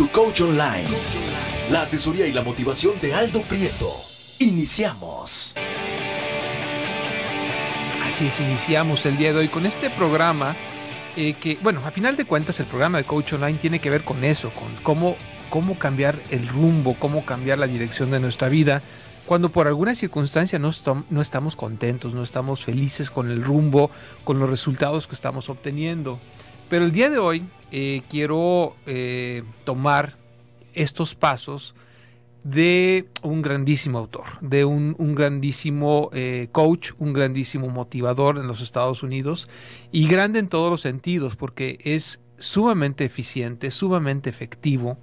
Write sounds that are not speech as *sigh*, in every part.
Tu Coach Online. La asesoría y la motivación de Aldo Prieto. Iniciamos. Así es, iniciamos el día de hoy con este programa eh, que, bueno, a final de cuentas el programa de Coach Online tiene que ver con eso, con cómo, cómo cambiar el rumbo, cómo cambiar la dirección de nuestra vida cuando por alguna circunstancia no, no, estamos contentos, no estamos felices con el rumbo, con los resultados que estamos obteniendo. Pero el día de hoy eh, quiero eh, tomar estos pasos de un grandísimo autor, de un, grandísimo eh, coach, un grandísimo motivador en los Estados Unidos y grande en todos los sentidos porque es sumamente eficiente, sumamente efectivo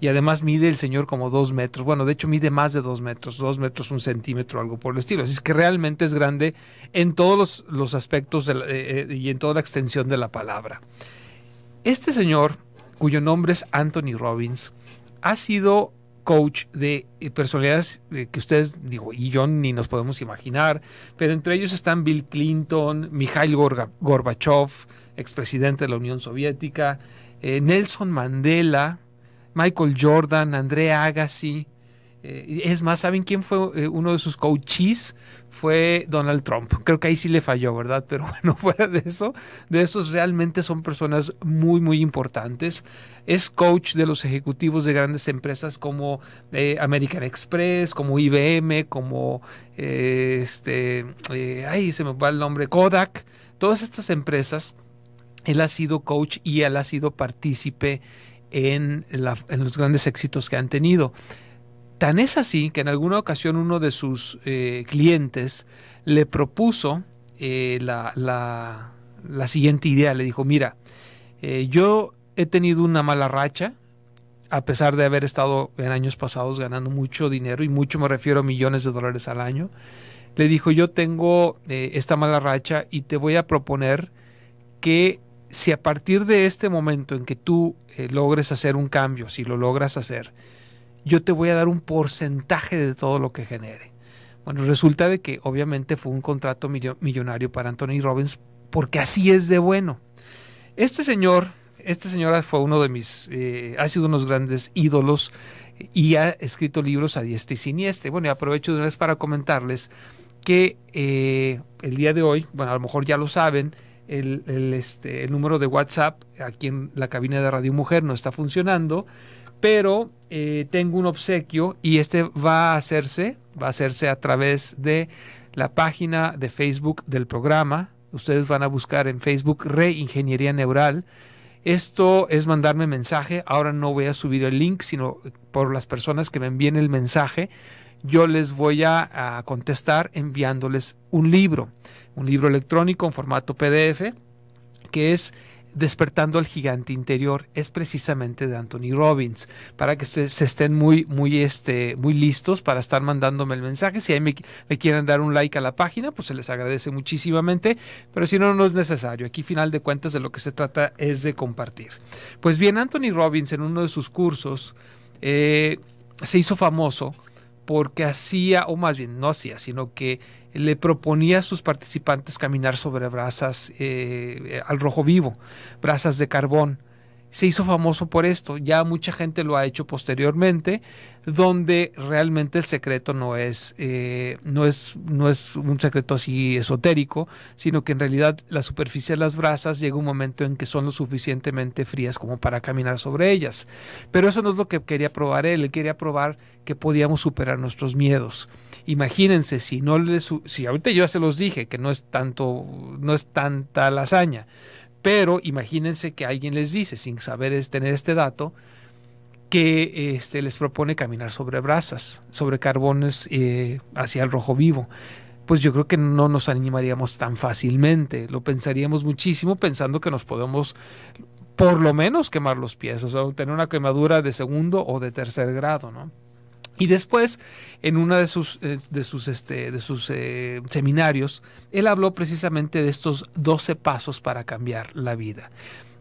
y además mide el señor como dos metros, bueno, de hecho mide más de dos metros, dos metros, un centímetro, algo por el estilo, así es que realmente es grande en todos los, aspectos y en toda la extensión de la palabra. Este señor, cuyo nombre es Anthony Robbins, ha sido coach de eh, personalidades eh, que ustedes, digo, y yo ni nos podemos imaginar, pero entre ellos están Bill Clinton, Mikhail Gorbachev, expresidente de la Unión Soviética, eh, Nelson Mandela, Michael Jordan, André Agassi, eh, es más, ¿saben quién fue eh, uno de sus coaches? Fue Donald Trump. Creo que ahí sí le falló, ¿verdad? *laughs* Pero bueno, fuera de eso, de esos realmente son personas muy, muy importantes. Es coach de los ejecutivos de grandes empresas como eh, American Express, como IBM, como este, ahí se me el nombre, Kodak. Todas estas empresas, él ha sido coach y él ha sido partícipe en los grandes éxitos que han tenido. Tan es así que en alguna ocasión uno de sus eh, clientes le propuso eh, la, siguiente idea. Le dijo, mira, eh, yo he tenido una mala racha, a pesar de haber estado en años pasados ganando mucho dinero, y mucho me refiero a millones de dólares al año, le dijo, yo tengo esta mala racha y te voy a proponer que si a partir de este momento en que tú logres hacer un cambio, si lo logras hacer, yo te voy a dar un porcentaje de todo lo que genere. Bueno, resulta de que obviamente fue un contrato millonario para Anthony Robbins porque así es de bueno. Este señor, este señor fue uno de mis, eh, ha sido unos grandes ídolos y ha escrito libros a diestra y siniestra. Bueno, y aprovecho de una vez para comentarles que eh, el día de hoy, bueno, a lo mejor ya lo saben, el, este, el número de WhatsApp aquí en la cabina de Radio Mujer no está funcionando, pero eh, tengo un obsequio y este va a hacerse, va a hacerse a través de la página de Facebook del programa. Ustedes van a buscar en Facebook Reingeniería Neural. Esto es mandarme mensaje. Ahora no voy a subir el link, sino por las personas que me envíen el mensaje, yo les voy a contestar enviándoles un libro, un libro electrónico en formato PDF, que es Despertando al gigante interior es precisamente de Anthony Robbins, para que se, estén muy, muy, este, muy listos para estar mandándome el mensaje. Si ahí me, quieren dar un like a la página, pues se les agradece muchísimamente, pero si no, no es necesario. Aquí final de cuentas de lo que se trata es de compartir. Pues bien, Anthony Robbins en uno de sus cursos eh, se hizo famoso porque hacía, o más bien no hacía, sino que le proponía a sus participantes caminar sobre brasas eh, al rojo vivo, brasas de carbón, se hizo famoso por esto. Ya mucha gente lo ha hecho posteriormente, donde realmente el secreto no es, eh, no es, no es un secreto así esotérico, sino que en realidad la superficie de las brasas llega un momento en que son lo suficientemente frías como para caminar sobre ellas. Pero eso no es lo que quería probar él, él quería probar que podíamos superar nuestros miedos. Imagínense si no les, si ahorita yo ya se los dije que no es tanto, no es tanta lasaña pero imagínense que alguien les dice, sin saber tener este dato, que este, les propone caminar sobre brasas, sobre carbones eh, hacia el rojo vivo. Pues yo creo que no nos animaríamos tan fácilmente, lo pensaríamos muchísimo pensando que nos podemos por lo menos quemar los pies, o sea, tener una quemadura de segundo o de tercer grado, ¿no? Y después, en uno de sus, eh, de sus, este, de sus eh, seminarios, él habló precisamente de estos 12 pasos para cambiar la vida.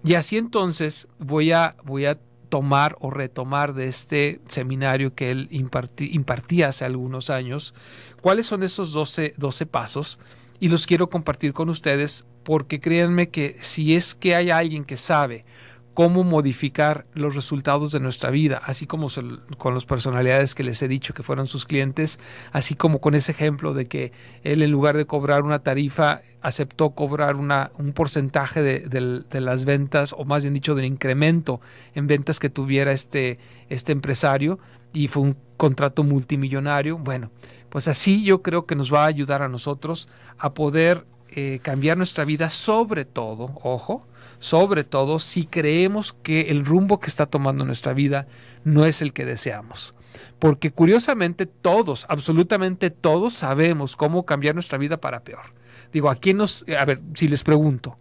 Y así entonces voy a, voy a tomar o retomar de este seminario que él impartía hace algunos años, cuáles son esos 12, 12 pasos y los quiero compartir con ustedes porque créanme que si es que hay alguien que sabe cómo modificar los resultados de nuestra vida, así como con las personalidades que les he dicho que fueron sus clientes, así como con ese ejemplo de que él en lugar de cobrar una tarifa, aceptó cobrar una, un porcentaje de, las ventas, o más bien dicho, del incremento en ventas que tuviera este, este empresario, y fue un contrato multimillonario. Bueno, pues así yo creo que nos va a ayudar a nosotros a poder eh, cambiar nuestra vida, sobre todo, ojo, sobre todo si creemos que el rumbo que está tomando nuestra vida no es el que deseamos. Porque curiosamente todos, absolutamente todos sabemos cómo cambiar nuestra vida para peor. Digo, ¿a quién nos... A ver, si les pregunto,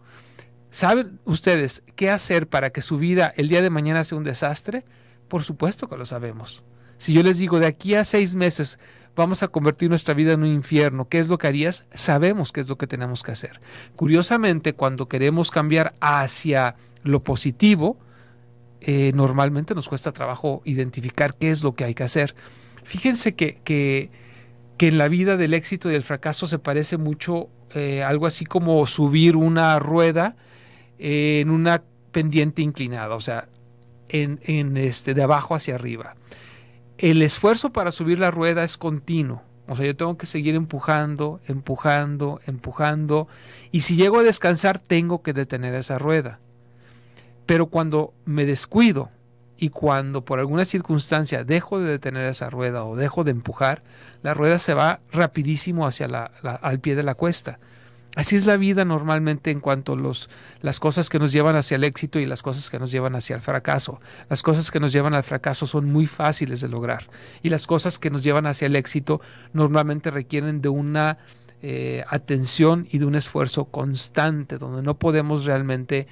¿saben ustedes qué hacer para que su vida el día de mañana sea un desastre? Por supuesto que lo sabemos. Si yo les digo, de aquí a seis meses vamos a convertir nuestra vida en un infierno. ¿Qué es lo que harías? Sabemos qué es lo que tenemos que hacer. Curiosamente, cuando queremos cambiar hacia lo positivo, eh, normalmente nos cuesta trabajo identificar qué es lo que hay que hacer. Fíjense que, en la vida del éxito y del fracaso se parece mucho eh, algo así como subir una rueda en una pendiente inclinada, o sea, en, en este, de abajo hacia arriba el esfuerzo para subir la rueda es continuo. O sea, yo tengo que seguir empujando, empujando, empujando. Y si llego a descansar, tengo que detener esa rueda. Pero cuando me descuido y cuando por alguna circunstancia dejo de detener esa rueda o dejo de empujar, la rueda se va rapidísimo hacia al pie de la cuesta. Así es la vida normalmente en cuanto los, las cosas que nos llevan hacia el éxito y las cosas que nos llevan hacia el fracaso. Las cosas que nos llevan al fracaso son muy fáciles de lograr y las cosas que nos llevan hacia el éxito normalmente requieren de una eh, atención y de un esfuerzo constante donde no podemos realmente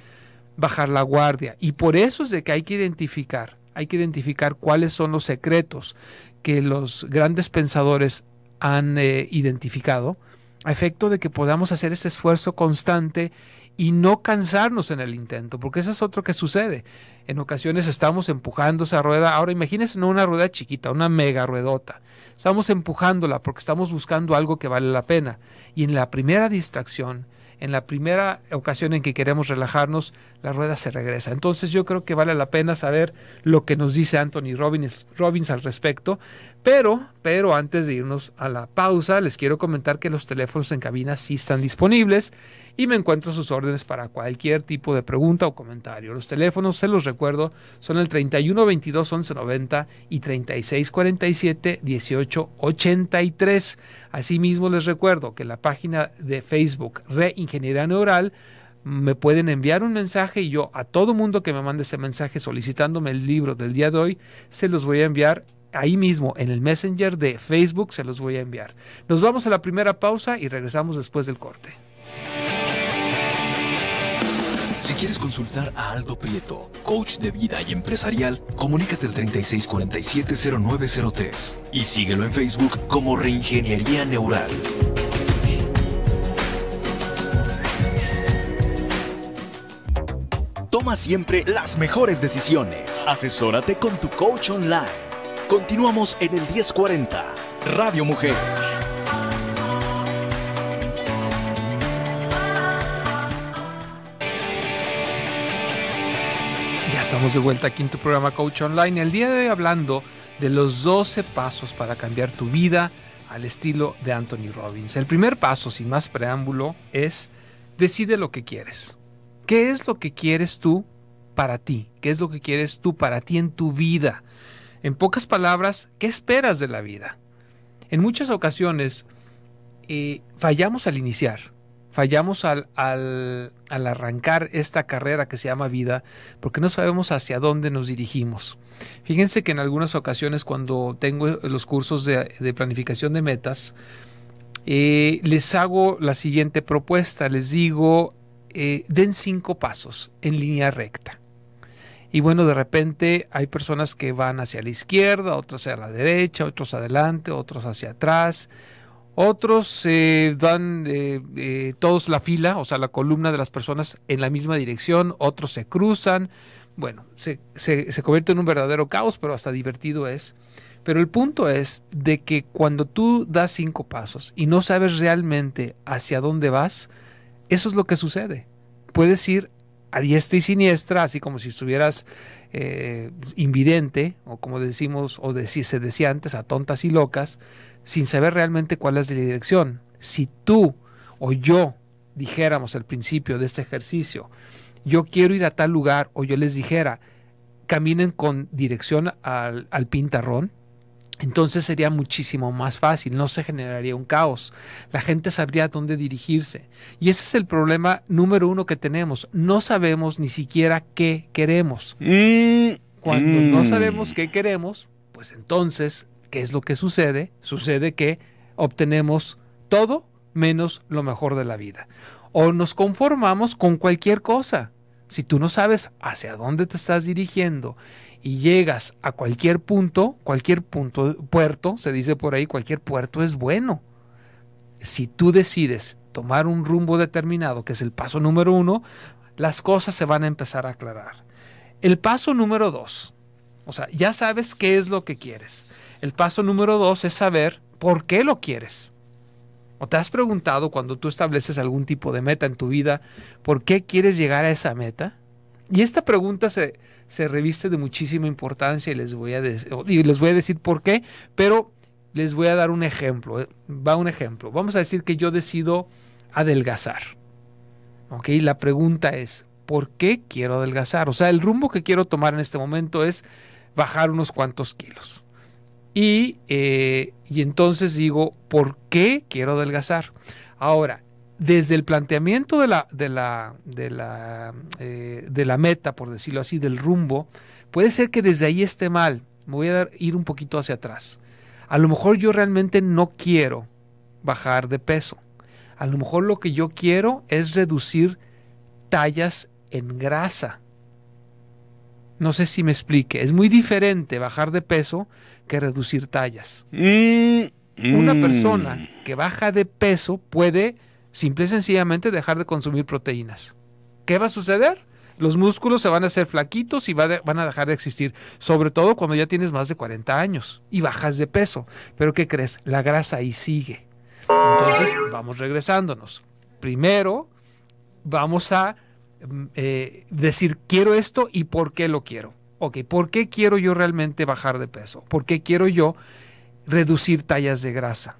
bajar la guardia. Y por eso es de que hay que identificar, hay que identificar cuáles son los secretos que los grandes pensadores han eh, identificado a efecto de que podamos hacer ese esfuerzo constante y no cansarnos en el intento, porque eso es otro que sucede. En ocasiones estamos empujando esa rueda. Ahora imagínense una rueda chiquita, una mega ruedota. Estamos empujándola porque estamos buscando algo que vale la pena. Y en la primera distracción, en la primera ocasión en que queremos relajarnos, la rueda se regresa. Entonces yo creo que vale la pena saber lo que nos dice Anthony Robbins, Robbins al respecto pero, pero antes de irnos a la pausa, les quiero comentar que los teléfonos en cabina sí están disponibles y me encuentro sus órdenes para cualquier tipo de pregunta o comentario. Los teléfonos, se los recuerdo, son el 31 22 11 y 36 47 Asimismo, les recuerdo que la página de Facebook Reingeniería Neural me pueden enviar un mensaje y yo a todo mundo que me mande ese mensaje solicitándome el libro del día de hoy, se los voy a enviar ahí mismo en el Messenger de Facebook se los voy a enviar. Nos vamos a la primera pausa y regresamos después del corte. Si quieres consultar a Aldo Prieto, coach de vida y empresarial, comunícate al 36470903 y síguelo en Facebook como Reingeniería Neural. Toma siempre las mejores decisiones. Asesórate con tu coach online. Continuamos en el 1040, Radio Mujer. Ya estamos de vuelta aquí en tu programa Coach Online. El día de hoy hablando de los 12 pasos para cambiar tu vida al estilo de Anthony Robbins. El primer paso, sin más preámbulo, es decide lo que quieres. ¿Qué es lo que quieres tú para ti? ¿Qué es lo que quieres tú para ti en tu vida? En pocas palabras, ¿qué esperas de la vida? En muchas ocasiones eh, fallamos al iniciar, fallamos al, arrancar esta carrera que se llama vida porque no sabemos hacia dónde nos dirigimos. Fíjense que en algunas ocasiones cuando tengo los cursos de, planificación de metas, eh, les hago la siguiente propuesta, les digo, eh, den cinco pasos en línea recta. Y bueno, de repente hay personas que van hacia la izquierda, otros hacia la derecha, otros adelante, otros hacia atrás. Otros van eh, dan eh, eh, todos la fila, o sea, la columna de las personas en la misma dirección, otros se cruzan. Bueno, se, se convierte en un verdadero caos, pero hasta divertido es. Pero el punto es de que cuando tú das cinco pasos y no sabes realmente hacia dónde vas, eso es lo que sucede. Puedes ir a diestra y siniestra, así como si estuvieras eh, invidente, o como decimos, o se decía antes, a tontas y locas, sin saber realmente cuál es la dirección. Si tú o yo dijéramos al principio de este ejercicio, yo quiero ir a tal lugar, o yo les dijera, caminen con dirección al pintarrón, entonces sería muchísimo más fácil, no se generaría un caos, la gente sabría dónde dirigirse. Y ese es el problema número uno que tenemos, no sabemos ni siquiera qué queremos. Mm, Cuando mm. no sabemos qué queremos, pues entonces, ¿qué es lo que sucede? Sucede que obtenemos todo menos lo mejor de la vida. O nos conformamos con cualquier cosa. Si tú no sabes hacia dónde te estás dirigiendo y llegas a cualquier punto, cualquier punto, puerto, se dice por ahí, cualquier puerto es bueno. Si tú decides tomar un rumbo determinado, que es el paso número uno, las cosas se van a empezar a aclarar. El paso número dos, o sea, ya sabes qué es lo que quieres. El paso número dos es saber por qué lo quieres. ¿O te has preguntado cuando tú estableces algún tipo de meta en tu vida, por qué quieres llegar a esa meta? Y esta pregunta se, reviste de muchísima importancia y les, voy a les voy a decir por qué, pero les voy a dar un ejemplo. Eh, va un ejemplo. Vamos a decir que yo decido adelgazar. ¿Ok? La pregunta es, ¿por qué quiero adelgazar? O sea, el rumbo que quiero tomar en este momento es bajar unos cuantos kilos. Y, eh, y entonces digo, ¿por qué quiero adelgazar? Ahora, desde el planteamiento de la, de la, de la, eh, de la meta, por decirlo así, del rumbo, puede ser que desde ahí esté mal. Me voy a ir un poquito hacia atrás. A lo mejor yo realmente no quiero bajar de peso. A lo mejor lo que yo quiero es reducir tallas en grasa. No sé si me explique. Es muy diferente bajar de peso que reducir tallas. Mm, Una mm. persona que baja de peso puede Simple y sencillamente dejar de consumir proteínas. ¿Qué va a suceder? Los músculos se van a hacer flaquitos y van a dejar de existir, sobre todo cuando ya tienes más de 40 años y bajas de peso. Pero ¿qué crees? La grasa ahí sigue. Entonces, vamos regresándonos. Primero, vamos a mm, eh, decir, quiero esto y por qué lo quiero. Ok, ¿por qué quiero yo realmente bajar de peso? ¿Por qué quiero yo reducir tallas de grasa?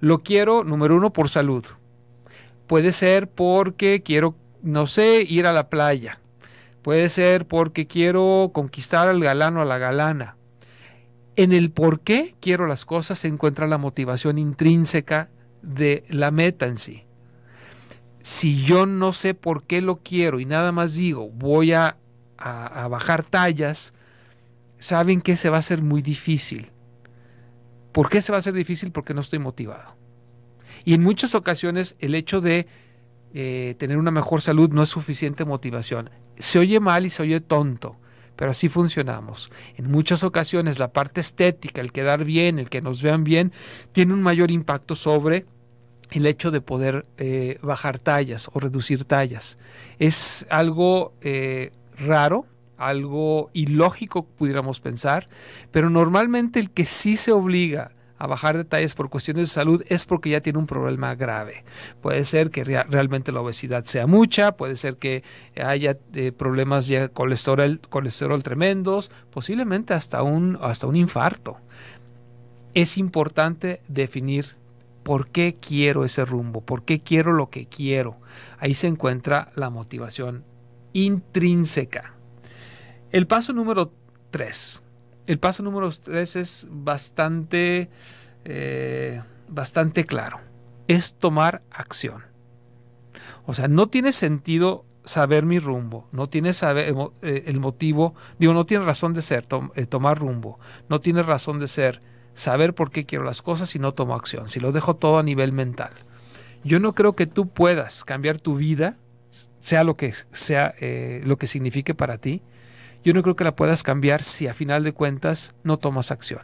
Lo quiero, número uno, por salud. Puede ser porque quiero, no sé, ir a la playa. Puede ser porque quiero conquistar al galano o a la galana. En el por qué quiero las cosas se encuentra la motivación intrínseca de la meta en sí. Si yo no sé por qué lo quiero y nada más digo voy a, bajar tallas, saben que se va a ser muy difícil. ¿Por qué se va a ser difícil? Porque no estoy motivado. Y en muchas ocasiones el hecho de eh, tener una mejor salud no es suficiente motivación. Se oye mal y se oye tonto, pero así funcionamos. En muchas ocasiones la parte estética, el quedar bien, el que nos vean bien, tiene un mayor impacto sobre el hecho de poder eh, bajar tallas o reducir tallas. Es algo eh, raro, algo ilógico pudiéramos pensar, pero normalmente el que sí se obliga a bajar detalles por cuestiones de salud es porque ya tiene un problema grave. Puede ser que realmente la obesidad sea mucha, puede ser que haya eh, problemas de colesterol, colesterol tremendos, posiblemente hasta un, hasta un infarto. Es importante definir ¿Por qué quiero ese rumbo? ¿Por qué quiero lo que quiero? Ahí se encuentra la motivación intrínseca. El paso número 3 el paso número tres es bastante, eh, bastante claro. Es tomar acción. O sea, no tiene sentido saber mi rumbo, no tiene saber, eh, el motivo, digo, no tiene razón de ser eh, tomar rumbo, no tiene razón de ser saber por qué quiero las cosas si no tomo acción, si lo dejo todo a nivel mental. Yo no creo que tú puedas cambiar tu vida, sea lo que sea, lo que signifique para ti, yo no creo que la puedas cambiar si a final de cuentas no tomas acción.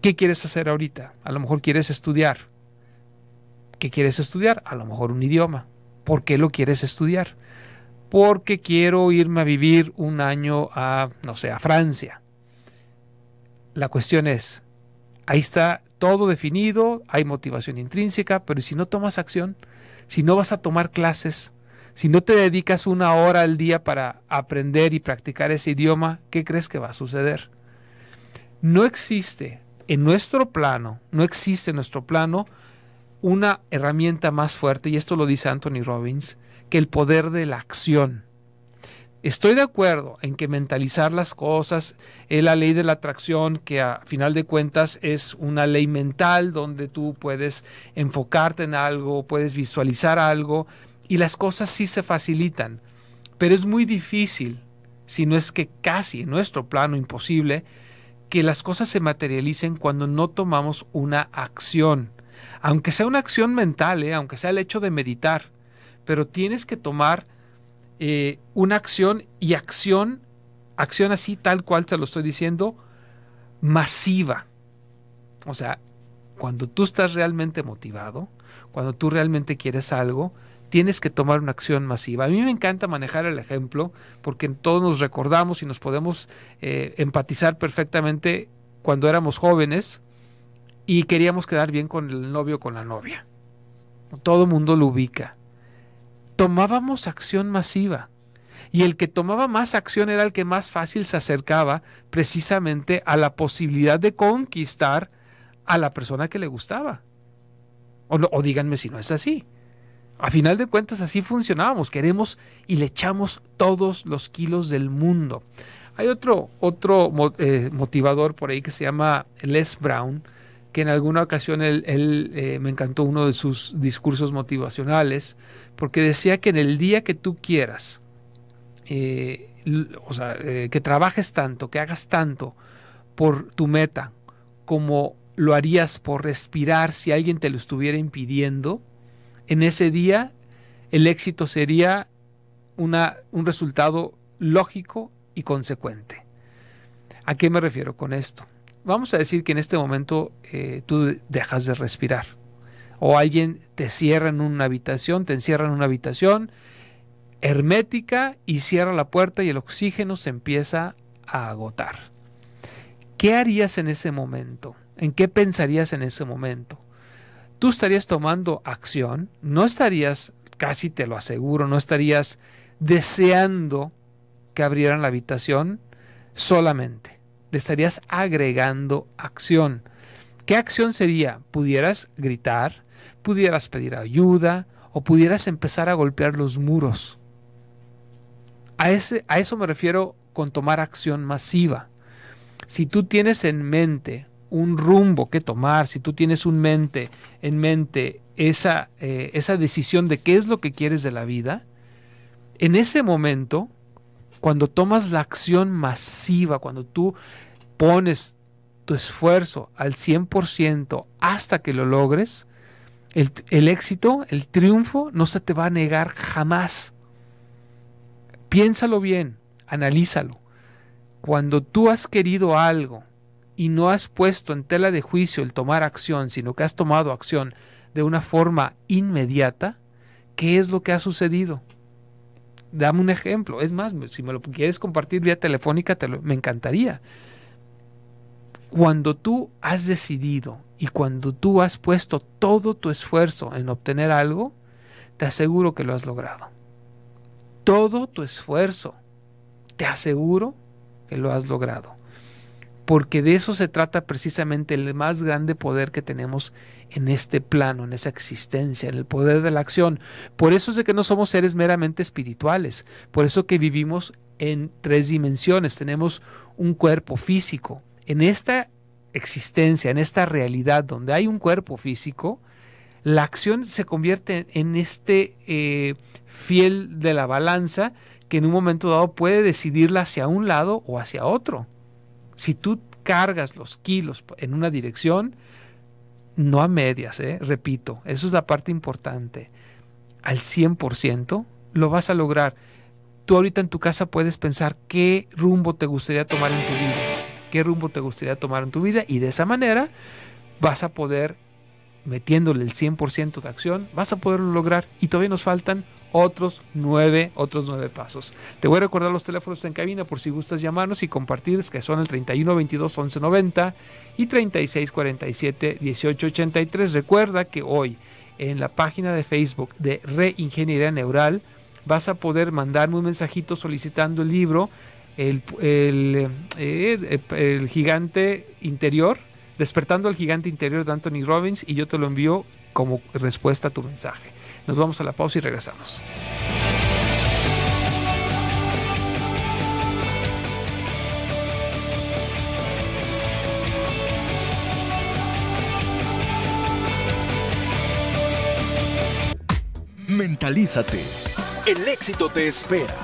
¿Qué quieres hacer ahorita? A lo mejor quieres estudiar. ¿Qué quieres estudiar? A lo mejor un idioma. ¿Por qué lo quieres estudiar? Porque quiero irme a vivir un año a, no sé, a Francia. La cuestión es, ahí está todo definido, hay motivación intrínseca, pero si no tomas acción, si no vas a tomar clases, si no te dedicas una hora al día para aprender y practicar ese idioma, ¿qué crees que va a suceder? No existe en nuestro plano, no existe en nuestro plano una herramienta más fuerte, y esto lo dice Anthony Robbins, que el poder de la acción. Estoy de acuerdo en que mentalizar las cosas es la ley de la atracción, que a final de cuentas es una ley mental donde tú puedes enfocarte en algo, puedes visualizar algo y las cosas sí se facilitan, pero es muy difícil, si no es que casi en nuestro plano imposible, que las cosas se materialicen cuando no tomamos una acción. Aunque sea una acción mental, eh, aunque sea el hecho de meditar, pero tienes que tomar eh, una acción y acción, acción así tal cual te lo estoy diciendo, masiva. O sea, cuando tú estás realmente motivado, cuando tú realmente quieres algo, tienes que tomar una acción masiva. A mí me encanta manejar el ejemplo porque todos nos recordamos y nos podemos eh, empatizar perfectamente cuando éramos jóvenes y queríamos quedar bien con el novio o con la novia. Todo el mundo lo ubica. Tomábamos acción masiva. Y el que tomaba más acción era el que más fácil se acercaba precisamente a la posibilidad de conquistar a la persona que le gustaba. O, o díganme si no es así. A final de cuentas así funcionábamos, queremos y le echamos todos los kilos del mundo. Hay otro, otro eh, motivador por ahí que se llama Les Brown, que en alguna ocasión eh, me encantó uno de sus discursos motivacionales, porque decía que en el día que tú quieras, eh, o sea, que trabajes tanto, que hagas tanto por tu meta, como lo harías por respirar si alguien te lo estuviera impidiendo, en ese día el éxito sería una, un resultado lógico y consecuente. ¿A qué me refiero con esto? Vamos a decir que en este momento eh, tú dejas de respirar o alguien te cierra en una habitación, te encierra en una habitación hermética y cierra la puerta y el oxígeno se empieza a agotar. ¿Qué harías en ese momento? ¿En qué pensarías en ese momento? tú estarías tomando acción, no estarías, casi te lo aseguro, no estarías deseando que abrieran la habitación solamente. Le estarías agregando acción. ¿Qué acción sería? Pudieras gritar, pudieras pedir ayuda o pudieras empezar a golpear los muros. A, ese, a eso me refiero con tomar acción masiva. Si tú tienes en mente un rumbo que tomar, si tú tienes un mente, en mente esa, eh, esa decisión de qué es lo que quieres de la vida, en ese momento, cuando tomas la acción masiva, cuando tú pones tu esfuerzo al 100% hasta que lo logres, el, el, éxito, el triunfo no se te va a negar jamás. Piénsalo bien, analízalo. Cuando tú has querido algo y no has puesto en tela de juicio el tomar acción, sino que has tomado acción de una forma inmediata, ¿qué es lo que ha sucedido? Dame un ejemplo. Es más, si me lo quieres compartir vía telefónica, me encantaría. Cuando tú has decidido y cuando tú has puesto todo tu esfuerzo en obtener algo, te aseguro que lo has logrado. Todo tu esfuerzo, te aseguro que lo has logrado porque de eso se trata precisamente el más grande poder que tenemos en este plano, en esa existencia, en el poder de la acción. Por eso es de que no somos seres meramente espirituales, por eso que vivimos en tres dimensiones, tenemos un cuerpo físico. En esta existencia, en esta realidad donde hay un cuerpo físico, la acción se convierte en este eh, fiel de la balanza que en un momento dado puede decidirla hacia un lado o hacia otro. Si tú cargas los kilos en una dirección, no a medias, ¿eh? repito, eso es la parte importante. Al 100% lo vas a lograr. Tú ahorita en tu casa puedes pensar qué rumbo te gustaría tomar en tu vida, qué rumbo te gustaría tomar en tu vida y de esa manera vas a poder, metiéndole el 100% de acción, vas a poderlo lograr. Y todavía nos faltan otros nueve, otros nueve pasos. Te voy a recordar los teléfonos en cabina por si gustas llamarnos y compartir, que son el 31 22 11 90 y 36 47 18 83. Recuerda que hoy en la página de Facebook de Reingeniería Neural vas a poder mandarme un mensajito solicitando el libro El, el, eh, eh, el gigante interior, despertando al gigante interior de Anthony Robbins y yo te lo envío como respuesta a tu mensaje. Nos vamos a la pausa y regresamos. Mentalízate. El éxito te espera.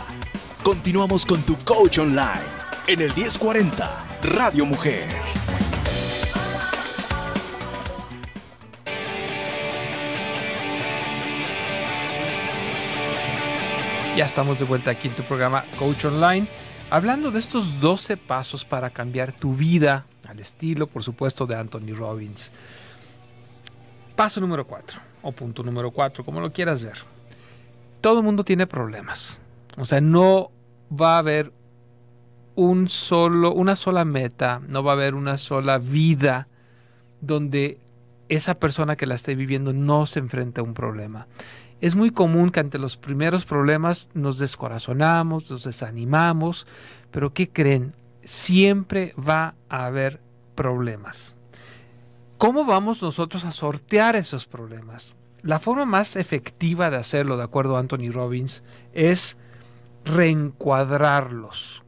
Continuamos con tu coach online en el 1040 Radio Mujer. Ya estamos de vuelta aquí en tu programa Coach Online, hablando de estos 12 pasos para cambiar tu vida, al estilo, por supuesto, de Anthony Robbins. Paso número 4, o punto número 4, como lo quieras ver. Todo el mundo tiene problemas. O sea, no va a haber un solo, una sola meta, no va a haber una sola vida donde esa persona que la esté viviendo no se enfrente a un problema. Es muy común que ante los primeros problemas nos descorazonamos, nos desanimamos, pero ¿qué creen? Siempre va a haber problemas. ¿Cómo vamos nosotros a sortear esos problemas? La forma más efectiva de hacerlo, de acuerdo a Anthony Robbins, es reencuadrarlos.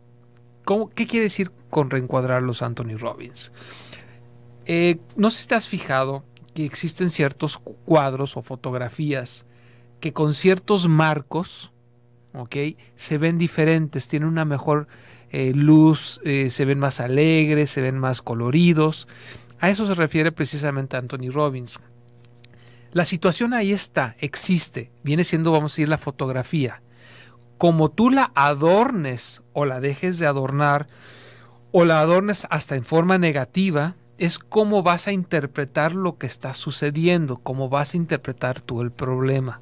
¿Qué quiere decir con reencuadrarlos Anthony Robbins? Eh, no sé si te has fijado que existen ciertos cuadros o fotografías que con ciertos marcos, ¿ok? Se ven diferentes, tienen una mejor eh, luz, eh, se ven más alegres, se ven más coloridos. A eso se refiere precisamente Anthony Robbins. La situación ahí está, existe, viene siendo, vamos a decir, la fotografía. Como tú la adornes o la dejes de adornar, o la adornes hasta en forma negativa, es cómo vas a interpretar lo que está sucediendo, cómo vas a interpretar tú el problema.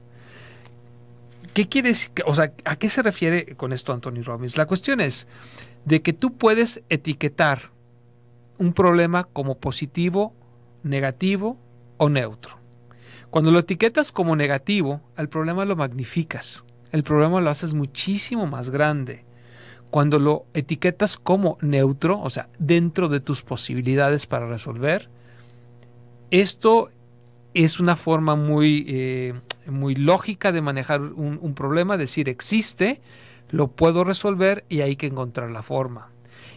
¿Qué quieres, o sea, a qué se refiere con esto Anthony Robbins? La cuestión es de que tú puedes etiquetar un problema como positivo, negativo o neutro. Cuando lo etiquetas como negativo, al problema lo magnificas, el problema lo haces muchísimo más grande. Cuando lo etiquetas como neutro, o sea, dentro de tus posibilidades para resolver, esto es una forma muy eh, muy lógica de manejar un, problema, decir existe, lo puedo resolver y hay que encontrar la forma.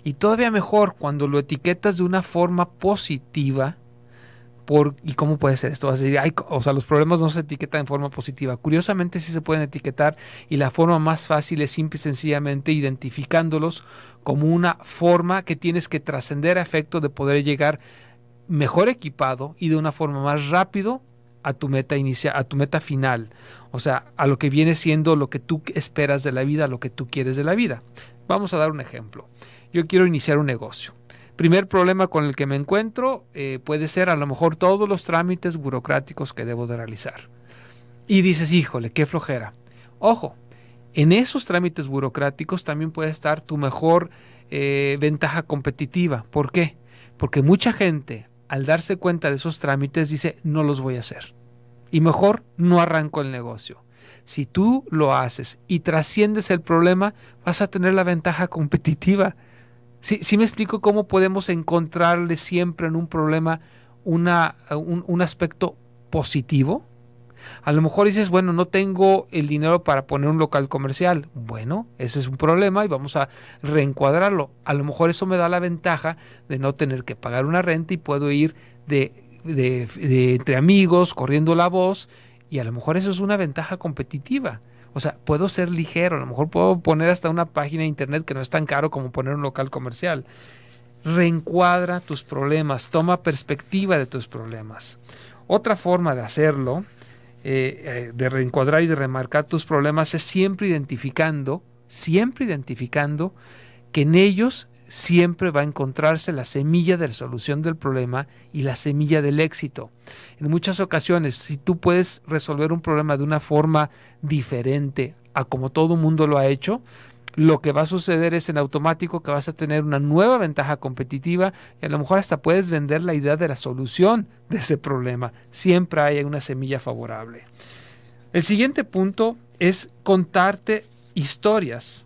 Y todavía mejor cuando lo etiquetas de una forma positiva, por, ¿y cómo puede ser esto? o sea, los problemas no se etiquetan en forma positiva. Curiosamente sí se pueden etiquetar y la forma más fácil es simple y sencillamente identificándolos como una forma que tienes que trascender a efecto de poder llegar mejor equipado y de una forma más rápido a tu meta inicia a tu meta final, o sea, a lo que viene siendo lo que tú esperas de la vida, lo que tú quieres de la vida. Vamos a dar un ejemplo. Yo quiero iniciar un negocio. Primer problema con el que me encuentro eh, puede ser a lo mejor todos los trámites burocráticos que debo de realizar. Y dices, híjole, qué flojera. Ojo, en esos trámites burocráticos también puede estar tu mejor eh, ventaja competitiva. ¿Por qué? Porque mucha gente al darse cuenta de esos trámites dice, no los voy a hacer y mejor no arranco el negocio. Si tú lo haces y trasciendes el problema, vas a tener la ventaja competitiva. Si, me explico cómo podemos encontrarle siempre en un problema una, un aspecto positivo. A lo mejor dices, bueno, no tengo el dinero para poner un local comercial. Bueno, ese es un problema y vamos a reencuadrarlo. A lo mejor eso me da la ventaja de no tener que pagar una renta y puedo ir de de, entre amigos, corriendo la voz, y a lo mejor eso es una ventaja competitiva. O sea, puedo ser ligero, a lo mejor puedo poner hasta una página de internet que no es tan caro como poner un local comercial. Reencuadra tus problemas, toma perspectiva de tus problemas. Otra forma de hacerlo, eh, eh, de reencuadrar y de remarcar tus problemas, es siempre identificando, siempre identificando que en ellos siempre va a encontrarse la semilla de la solución del problema y la semilla del éxito. En muchas ocasiones, si tú puedes resolver un problema de una forma diferente a como todo el mundo lo ha hecho, lo que va a suceder es en automático que vas a tener una nueva ventaja competitiva y a lo mejor hasta puedes vender la idea de la solución de ese problema. Siempre hay una semilla favorable. El siguiente punto es contarte historias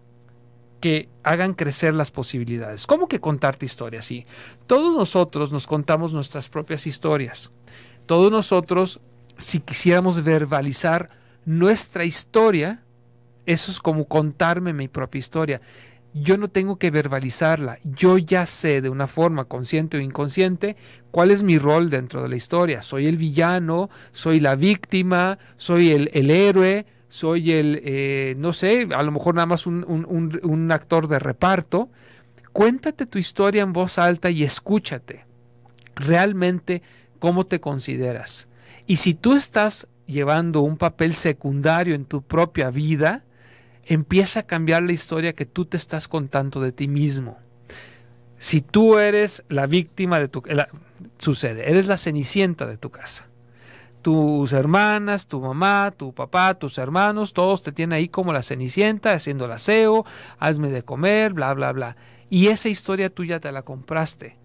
que hagan crecer las posibilidades. ¿Cómo que contarte historia? Sí, todos nosotros nos contamos nuestras propias historias. Todos nosotros, si quisiéramos verbalizar nuestra historia, eso es como contarme mi propia historia. Yo no tengo que verbalizarla. Yo ya sé de una forma consciente o inconsciente cuál es mi rol dentro de la historia. Soy el villano, soy la víctima, soy el héroe, soy el, eh, no sé, a lo mejor nada más un, actor de reparto. Cuéntate tu historia en voz alta y escúchate realmente cómo te consideras. Y si tú estás llevando un papel secundario en tu propia vida, empieza a cambiar la historia que tú te estás contando de ti mismo. Si tú eres la víctima de tu... casa, sucede, eres la cenicienta de tu casa tus hermanas, tu mamá, tu papá, tus hermanos, todos te tienen ahí como la cenicienta, haciendo el aseo, hazme de comer, bla, bla, bla. Y esa historia tuya te la compraste.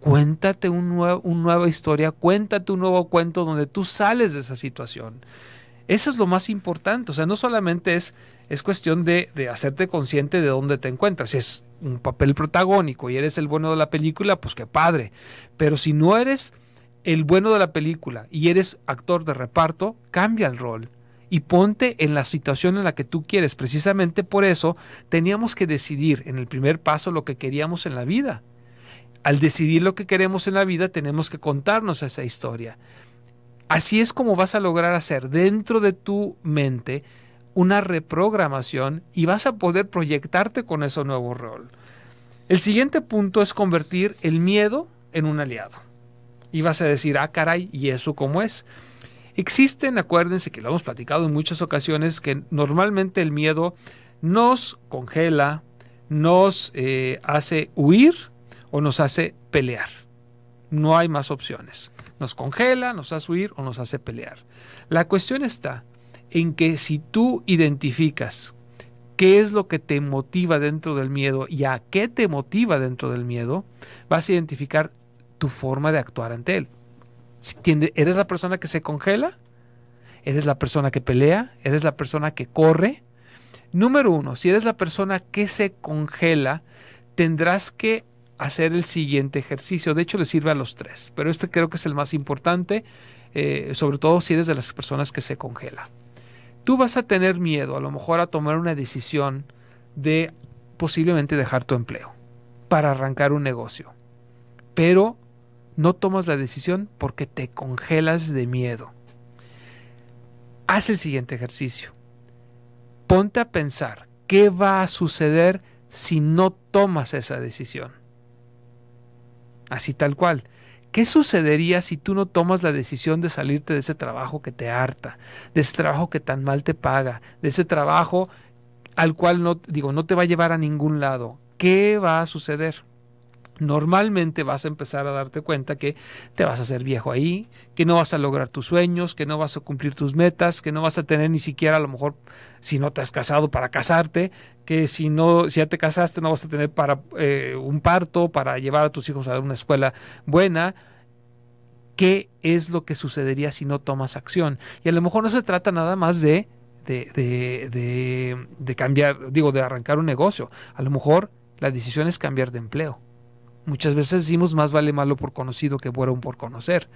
Cuéntate un nuevo, una nueva historia, cuéntate un nuevo cuento donde tú sales de esa situación. Eso es lo más importante. O sea, no solamente es, es cuestión de, de hacerte consciente de dónde te encuentras. Si es un papel protagónico y eres el bueno de la película, pues qué padre. Pero si no eres el bueno de la película y eres actor de reparto, cambia el rol y ponte en la situación en la que tú quieres. Precisamente por eso teníamos que decidir en el primer paso lo que queríamos en la vida. Al decidir lo que queremos en la vida tenemos que contarnos esa historia. Así es como vas a lograr hacer dentro de tu mente una reprogramación y vas a poder proyectarte con ese nuevo rol. El siguiente punto es convertir el miedo en un aliado y vas a decir, ah, caray, ¿y eso cómo es? Existen, acuérdense que lo hemos platicado en muchas ocasiones, que normalmente el miedo nos congela, nos eh, hace huir o nos hace pelear. No hay más opciones. Nos congela, nos hace huir o nos hace pelear. La cuestión está en que si tú identificas qué es lo que te motiva dentro del miedo y a qué te motiva dentro del miedo, vas a identificar tu forma de actuar ante él. Si eres la persona que se congela, eres la persona que pelea, eres la persona que corre. Número uno, si eres la persona que se congela, tendrás que hacer el siguiente ejercicio. De hecho, le sirve a los tres, pero este creo que es el más importante, eh, sobre todo si eres de las personas que se congela. Tú vas a tener miedo a lo mejor a tomar una decisión de posiblemente dejar tu empleo para arrancar un negocio. Pero no tomas la decisión porque te congelas de miedo. Haz el siguiente ejercicio. Ponte a pensar qué va a suceder si no tomas esa decisión. Así tal cual. ¿Qué sucedería si tú no tomas la decisión de salirte de ese trabajo que te harta, de ese trabajo que tan mal te paga, de ese trabajo al cual no digo no te va a llevar a ningún lado? ¿Qué va a suceder? normalmente vas a empezar a darte cuenta que te vas a hacer viejo ahí, que no vas a lograr tus sueños, que no vas a cumplir tus metas, que no vas a tener ni siquiera a lo mejor si no te has casado para casarte, que si no si ya te casaste no vas a tener para eh, un parto, para llevar a tus hijos a una escuela buena. ¿Qué es lo que sucedería si no tomas acción? Y a lo mejor no se trata nada más de, de, de cambiar, digo, de arrancar un negocio. A lo mejor la decisión es cambiar de empleo Muchas veces decimos más vale malo por conocido que bueno por conocer.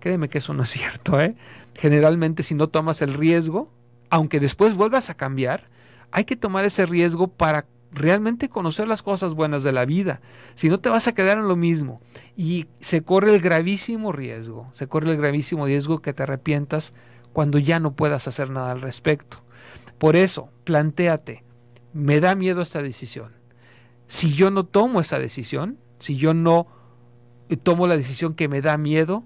Créeme que eso no es *laughs* cierto. ¿eh? Generalmente si no tomas el riesgo, aunque después vuelvas a cambiar, hay que tomar ese riesgo para realmente conocer las cosas buenas de la vida. Si no te vas a quedar en lo mismo y se corre el gravísimo riesgo, se corre el gravísimo riesgo que te arrepientas cuando ya no puedas hacer nada al respecto. Por eso, plantéate, me da miedo esta decisión. Si yo no tomo esa decisión, si yo no tomo la decisión que me da miedo,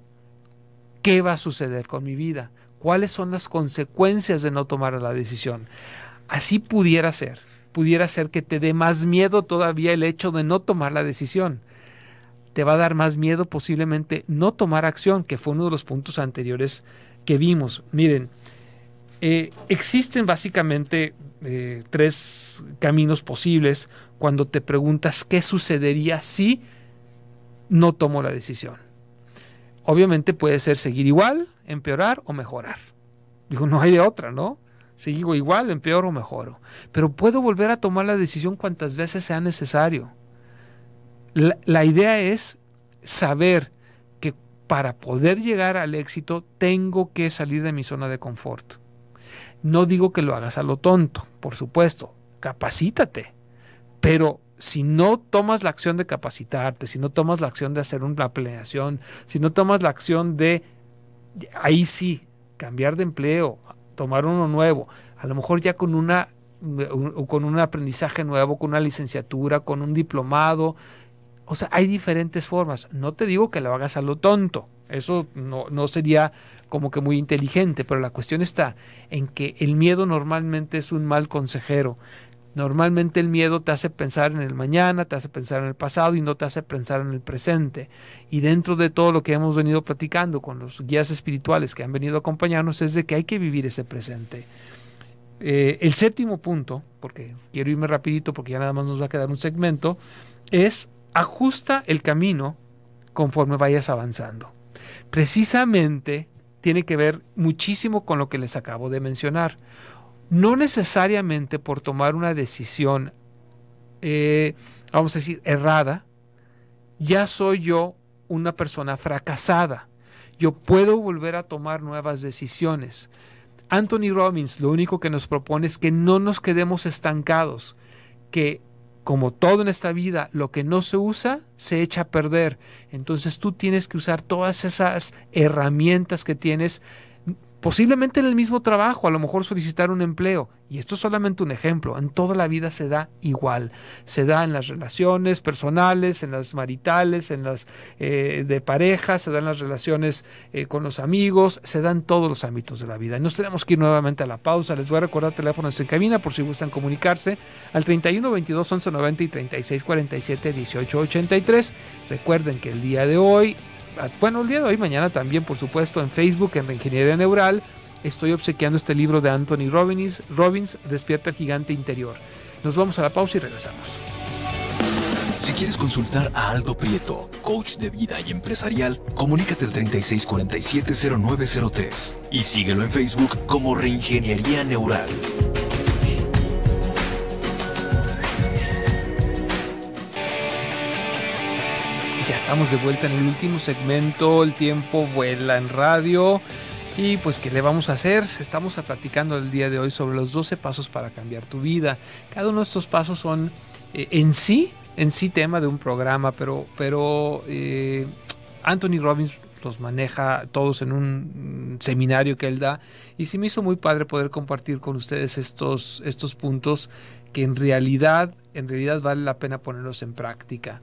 ¿qué va a suceder con mi vida? ¿Cuáles son las consecuencias de no tomar la decisión? Así pudiera ser. Pudiera ser que te dé más miedo todavía el hecho de no tomar la decisión. Te va a dar más miedo posiblemente no tomar acción, que fue uno de los puntos anteriores que vimos. Miren, eh, existen básicamente eh, tres caminos posibles cuando te preguntas qué sucedería si no tomo la decisión. Obviamente puede ser seguir igual, empeorar o mejorar. Digo, no hay de otra, ¿no? Sigo igual, empeoro o mejoro. Pero puedo volver a tomar la decisión cuantas veces sea necesario. La, la idea es saber que para poder llegar al éxito tengo que salir de mi zona de confort no digo que lo hagas a lo tonto, por supuesto, capacítate, pero si no tomas la acción de capacitarte, si no tomas la acción de hacer una planeación, si no tomas la acción de, ahí sí, cambiar de empleo, tomar uno nuevo, a lo mejor ya con una con un aprendizaje nuevo, con una licenciatura, con un diplomado, o sea, hay diferentes formas. No te digo que lo hagas a lo tonto. Eso no, sería como que muy inteligente, pero la cuestión está en que el miedo normalmente es un mal consejero. Normalmente el miedo te hace pensar en el mañana, te hace pensar en el pasado y no te hace pensar en el presente. Y dentro de todo lo que hemos venido platicando con los guías espirituales que han venido a acompañarnos es de que hay que vivir ese presente. Eh, el séptimo punto, porque quiero irme rapidito porque ya nada más nos va a quedar un segmento, es ajusta el camino conforme vayas avanzando. Precisamente tiene que ver muchísimo con lo que les acabo de mencionar. No necesariamente por tomar una decisión, eh, vamos a decir, errada, ya soy yo una persona fracasada. Yo puedo volver a tomar nuevas decisiones. Anthony Robbins lo único que nos propone es que no nos quedemos estancados, que como todo en esta vida, lo que no se usa se echa a perder. Entonces tú tienes que usar todas esas herramientas que tienes Posiblemente en el mismo trabajo, a lo mejor solicitar un empleo. Y esto es solamente un ejemplo. En toda la vida se da igual. Se da en las relaciones personales, en las maritales, en las eh, de pareja, se dan las relaciones eh, con los amigos, se dan todos los ámbitos de la vida. Y nos tenemos que ir nuevamente a la pausa. Les voy a recordar teléfonos en cabina por si gustan comunicarse al 31 22 11 90 y 36 47 18 83. Recuerden que el día de hoy bueno, el día de hoy, mañana también, por supuesto, en Facebook, en Reingeniería Neural, estoy obsequiando este libro de Anthony Robbins, Robbins Despierta el Gigante Interior. Nos vamos a la pausa y regresamos. Si quieres consultar a Aldo Prieto, coach de vida y empresarial, comunícate al 3647-0903 y síguelo en Facebook como Reingeniería Neural. estamos de vuelta en el último segmento, el tiempo vuela en radio. Y pues, ¿qué le vamos a hacer? Estamos platicando el día de hoy sobre los 12 pasos para cambiar tu vida. Cada uno de estos pasos son eh, en sí, en sí tema de un programa, pero, pero eh, Anthony Robbins los maneja todos en un seminario que él da. Y sí me hizo muy padre poder compartir con ustedes estos, estos puntos que en realidad, en realidad vale la pena ponerlos en práctica.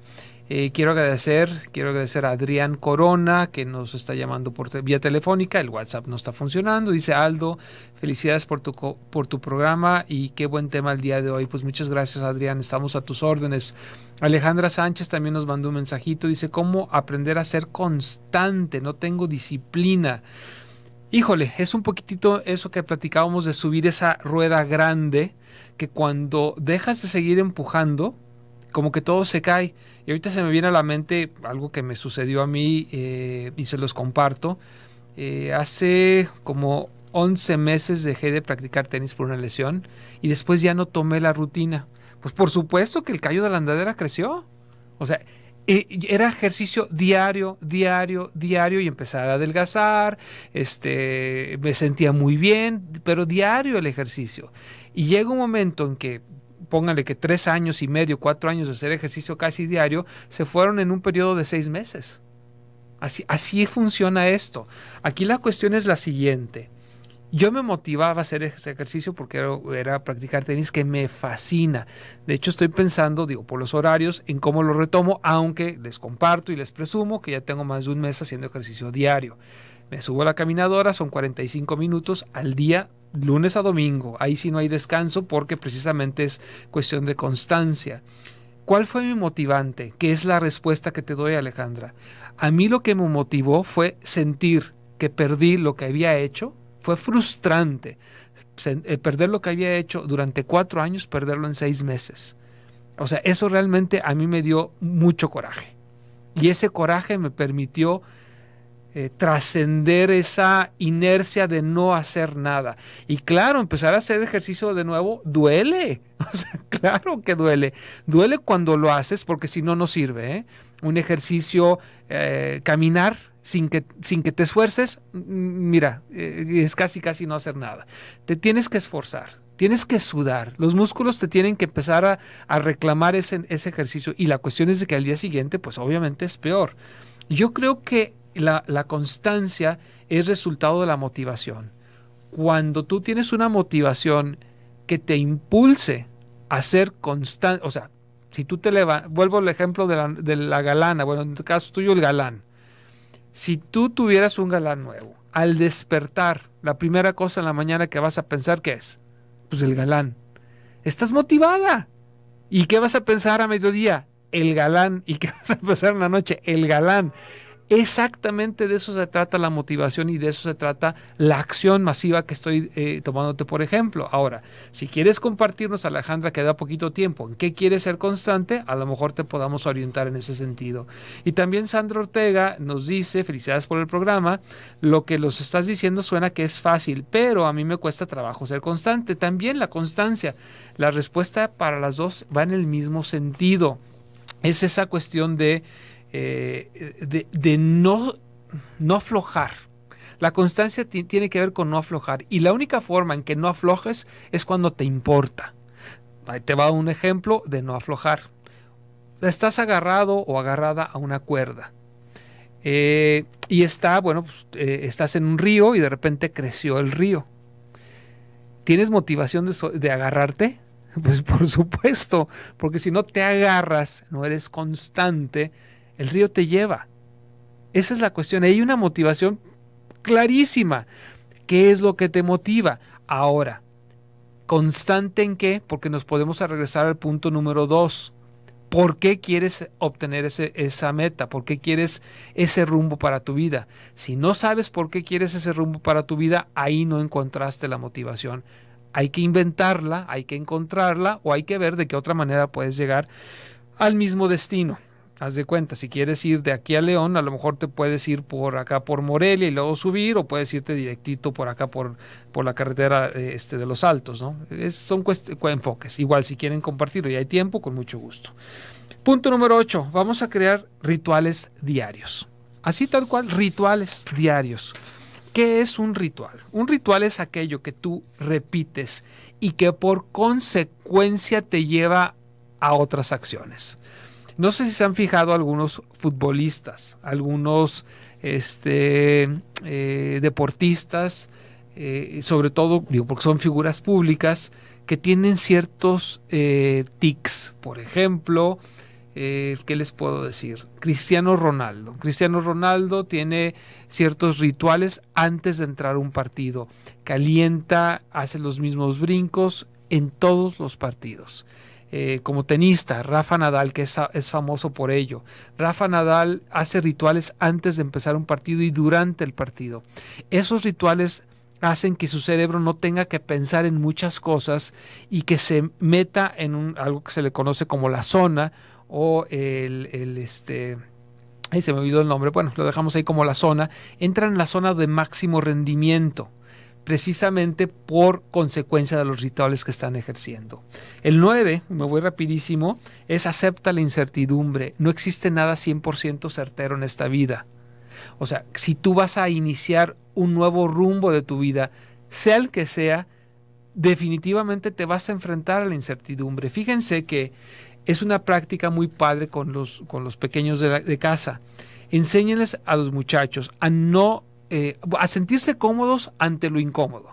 Eh, quiero agradecer, quiero agradecer a Adrián Corona, que nos está llamando por vía telefónica, el WhatsApp no está funcionando. Dice Aldo, felicidades por tu, por tu programa y qué buen tema el día de hoy. Pues muchas gracias Adrián, estamos a tus órdenes. Alejandra Sánchez también nos mandó un mensajito, dice, ¿cómo aprender a ser constante? No tengo disciplina. Híjole, es un poquitito eso que platicábamos de subir esa rueda grande, que cuando dejas de seguir empujando, como que todo se cae. Y ahorita se me viene a la mente algo que me sucedió a mí eh, y se los comparto. Eh, hace como 11 meses dejé de practicar tenis por una lesión y después ya no tomé la rutina. Pues por supuesto que el callo de la andadera creció. O sea, eh, era ejercicio diario, diario, diario y empezaba a adelgazar, este, me sentía muy bien, pero diario el ejercicio. Y llega un momento en que pónganle que tres años y medio, cuatro años de hacer ejercicio casi diario, se fueron en un periodo de seis meses. Así, así funciona esto. Aquí la cuestión es la siguiente. Yo me motivaba a hacer ese ejercicio porque era, era, practicar tenis que me fascina. De hecho, estoy pensando, digo, por los horarios, en cómo lo retomo, aunque les comparto y les presumo que ya tengo más de un mes haciendo ejercicio diario. Me subo a la caminadora, son 45 minutos al día, lunes a domingo. Ahí sí no hay descanso porque precisamente es cuestión de constancia. ¿Cuál fue mi motivante? ¿Qué es la respuesta que te doy, Alejandra. A mí lo que me motivó fue sentir que perdí lo que había hecho. Fue frustrante eh, perder lo que había hecho durante cuatro años, perderlo en seis meses. O sea, eso realmente a mí me dio mucho coraje. Y ese coraje me permitió eh, trascender esa inercia de no hacer nada. Y claro, empezar a hacer ejercicio de nuevo duele. *laughs* claro que duele. Duele cuando lo haces porque si no, no sirve. ¿eh? Un ejercicio, eh, caminar sin que, sin que te esfuerces, mm, mira, es casi, casi no hacer nada. Te tienes que esforzar. Tienes que sudar, los músculos te tienen que empezar a, reclamar ese, ese ejercicio y la cuestión es de que al día siguiente, pues obviamente es peor. Yo creo que la, constancia es resultado de la motivación. Cuando tú tienes una motivación que te impulse a ser constante, o sea, si tú te levantas, vuelvo al ejemplo de la, de la galana, bueno, en el caso tuyo el galán, si tú tuvieras un galán nuevo, al despertar, la primera cosa en la mañana que vas a pensar, ¿qué es? Pues el galán. Estás motivada. ¿Y qué vas a pensar a mediodía? El galán. ¿Y qué *laughs* vas a pensar en la noche? El galán. Exactamente de eso se trata la motivación y de eso se trata la acción masiva que estoy eh, tomándote por ejemplo. Ahora, si quieres compartirnos, Alejandra, que da poquito tiempo, en qué quieres ser constante, a lo mejor te podamos orientar en ese sentido. Y también Sandra Ortega nos dice, felicidades por el programa, lo que los estás diciendo suena que es fácil, pero a mí me cuesta trabajo ser constante. También la constancia, la respuesta para las dos va en el mismo sentido. Es esa cuestión de eh, de, no, no aflojar. La constancia tiene que ver con no aflojar y la única forma en que no aflojes es cuando te importa. Ahí te va un ejemplo de no aflojar. Estás agarrado o agarrada a una cuerda. Eh, y está, bueno, pues, eh, estás en un río y de repente creció el río. ¿Tienes motivación de, de agarrarte? *laughs* Pues por supuesto, porque si no te agarras, no eres constante, el río te lleva. Esa es la cuestión. Hay una motivación clarísima. ¿Qué es lo que te motiva? Ahora, constante en qué, porque nos podemos regresar al punto número dos. ¿Por qué quieres obtener esa meta? ¿Por qué quieres ese rumbo para tu vida? Si no sabes por qué quieres ese rumbo para tu vida, ahí no encontraste la motivación. Hay que inventarla, hay que encontrarla o hay que ver de qué otra manera puedes llegar al mismo destino. Haz de cuenta, si quieres ir de aquí a León, a lo mejor te puedes ir por acá por Morelia y luego subir, o puedes irte directito por acá por, por la carretera eh, este, de los Altos, ¿no? son enfoques. Igual si quieren compartirlo y hay tiempo, con mucho gusto. Punto número 8. Vamos a crear rituales diarios. Así tal cual, rituales diarios. ¿Qué es un ritual? Un ritual es aquello que tú repites y que por consecuencia te lleva a otras acciones. No sé si se han fijado algunos futbolistas, algunos este, eh, deportistas, eh, sobre todo, digo, porque son figuras públicas, que tienen ciertos eh, tics. Por ejemplo, ¿qué les puedo decir? Cristiano Ronaldo. Cristiano Ronaldo tiene ciertos rituales antes de entrar a un partido. Calienta, hace los mismos brincos en todos los partidos. Eh, como tenista, Rafa Nadal, que es, es, famoso por ello. Rafa Nadal hace rituales antes de empezar un partido y durante el partido. Esos rituales hacen que su cerebro no tenga que pensar en muchas cosas y que se meta en un, algo que se le conoce como la zona o el, el este, ahí se me olvidó el nombre, bueno, lo dejamos ahí como la zona, entra en la zona de máximo rendimiento precisamente por consecuencia de los rituales que están ejerciendo. El 9, me voy rapidísimo, es acepta la incertidumbre. No existe nada 100% certero en esta vida. O sea, si tú vas a iniciar un nuevo rumbo de tu vida, sea el que sea, definitivamente te vas a enfrentar a la incertidumbre. Fíjense que es una práctica muy padre con los, con los pequeños de, de casa. Enséñenles a los muchachos a no eh, a sentirse cómodos ante lo incómodo,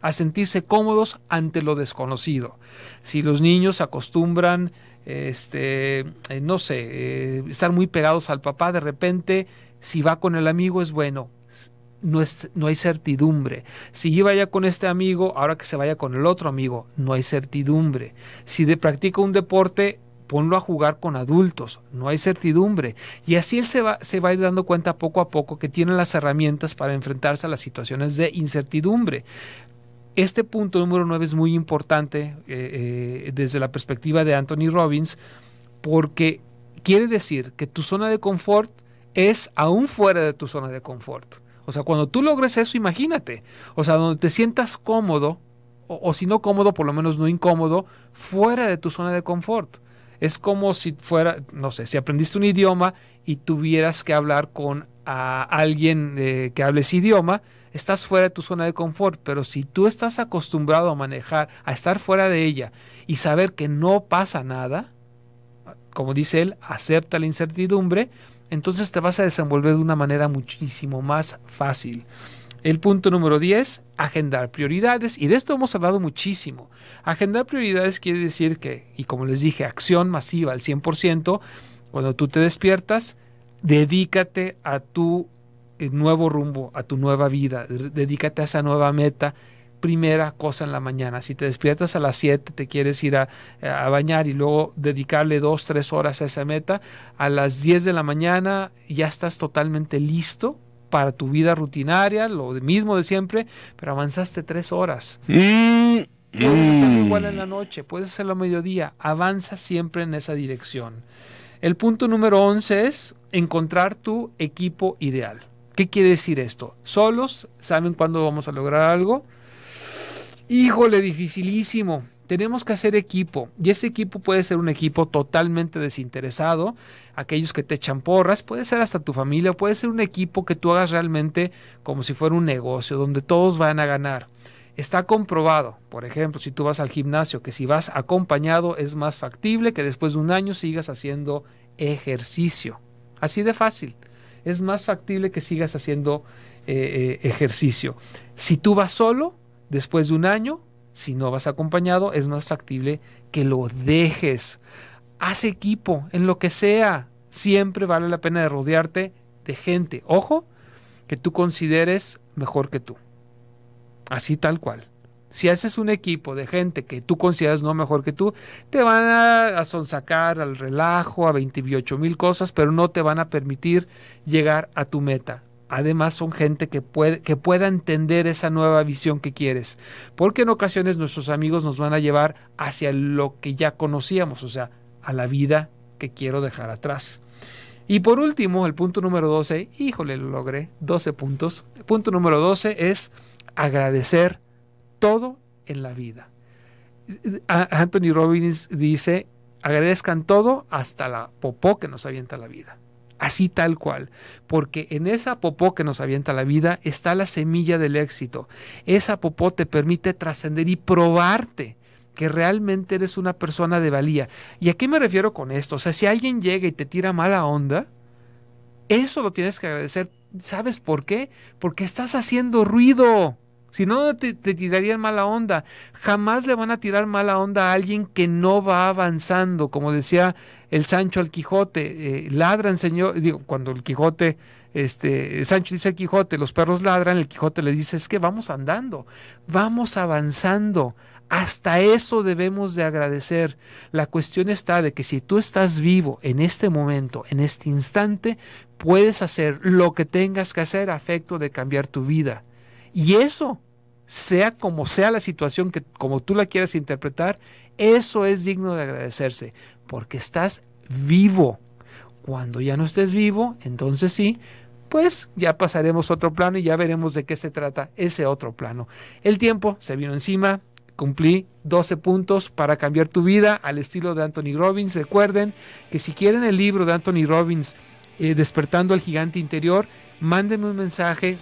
a sentirse cómodos ante lo desconocido. Si los niños acostumbran, este, eh, no sé, eh, estar muy pegados al papá, de repente, si va con el amigo es bueno, no, es, no, hay certidumbre. Si iba ya con este amigo, ahora que se vaya con el otro amigo, no hay certidumbre. Si de, practica un deporte, ponlo a jugar con adultos, no hay certidumbre. Y así él se va, se va a ir dando cuenta poco a poco que tiene las herramientas para enfrentarse a las situaciones de incertidumbre. Este punto número 9 es muy importante eh, eh, desde la perspectiva de Anthony Robbins porque quiere decir que tu zona de confort es aún fuera de tu zona de confort. O sea, cuando tú logres eso, imagínate. O sea, donde te sientas cómodo, o si no cómodo, por lo menos no incómodo, fuera de tu zona de confort. Es como si fuera, no sé, si aprendiste un idioma y tuvieras que hablar con alguien eh, que hable ese idioma, estás fuera de tu zona de confort, pero si tú estás acostumbrado a manejar, a estar fuera de ella y saber que no pasa nada, como dice él, acepta la incertidumbre, entonces te vas a desenvolver de una manera muchísimo más fácil. El punto número 10, agendar prioridades. Y de esto hemos hablado muchísimo. Agendar prioridades quiere decir que, y como les dije, acción masiva al 100%, cuando tú te despiertas, dedícate a tu eh, nuevo rumbo, a tu nueva vida, dedícate a esa nueva meta primera cosa en la mañana. Si te despiertas a las 7, te quieres ir a, bañar y luego dedicarle 2, 3 horas a esa meta, a las 10 de la mañana ya estás totalmente listo para tu vida rutinaria, lo mismo de siempre, pero avanzaste tres horas. Mm, puedes hacerlo mm. igual en la noche, puedes hacerlo a mediodía, avanza siempre en esa dirección. El punto número 11 es encontrar tu equipo ideal. ¿Qué quiere decir esto? Solos saben cuándo vamos a lograr algo. Híjole, dificilísimo tenemos que hacer equipo y ese equipo puede ser un equipo totalmente desinteresado, aquellos que te echan porras, puede ser hasta tu familia, puede ser un equipo que tú hagas realmente como si fuera un negocio, donde todos van a ganar. Está comprobado, por ejemplo, si tú vas al gimnasio, que si vas acompañado es más factible que después de un año sigas haciendo ejercicio. Así de fácil. Es más factible que sigas haciendo eh, eh, ejercicio. Si tú vas solo, después de un año si no vas acompañado, es más factible que lo dejes. Haz equipo en lo que sea. Siempre vale la pena rodearte de gente, ojo, que tú consideres mejor que tú. Así tal cual. Si haces un equipo de gente que tú consideras no mejor que tú, te van a, a sonsacar al relajo, a 28 mil cosas, pero no te van a permitir llegar a tu meta además son gente que, puede, que pueda entender esa nueva visión que quieres. Porque en ocasiones nuestros amigos nos van a llevar hacia lo que ya conocíamos, o sea, a la vida que quiero dejar atrás. Y por último, el punto número 12, híjole, lo logré, 12 puntos. El punto número 12 es agradecer todo en la vida. Anthony Robbins dice, agradezcan todo hasta la popó que nos avienta la vida así tal cual, porque en esa popó que nos avienta la vida está la semilla del éxito. Esa popó te permite trascender y probarte que realmente eres una persona de valía. ¿Y a qué me refiero con esto? O sea, si alguien llega y te tira mala onda, eso lo tienes que agradecer. ¿Sabes por qué? Porque estás haciendo ruido. Si no, te, tirarían mala onda. Jamás le van a tirar mala onda a alguien que no va avanzando. Como decía el Sancho al Quijote, eh, ladran, señor. Digo, cuando el Quijote, este, Sancho dice al Quijote, los perros ladran, el Quijote le dice, es que vamos andando, vamos avanzando. Hasta eso debemos de agradecer. La cuestión está de que si tú estás vivo en este momento, en este instante, puedes hacer lo que tengas que hacer a efecto de cambiar tu vida y eso, sea como sea la situación que como tú la quieras interpretar, eso es digno de agradecerse, porque estás vivo. Cuando ya no estés vivo, entonces sí, pues ya pasaremos a otro plano y ya veremos de qué se trata ese otro plano. El tiempo se vino encima, cumplí 12 puntos para cambiar tu vida al estilo de Anthony Robbins. Recuerden que si quieren el libro de Anthony Robbins, eh, Despertando al Gigante Interior, mándenme un mensaje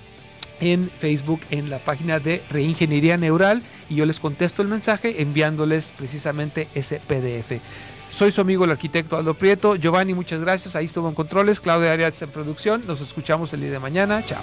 en Facebook en la página de Reingeniería Neural y yo les contesto el mensaje enviándoles precisamente ese PDF. Soy su amigo el arquitecto Aldo Prieto. Giovanni, muchas gracias. Ahí estuvo en controles. Claudia Arias en producción. Nos escuchamos el día de mañana. Chao.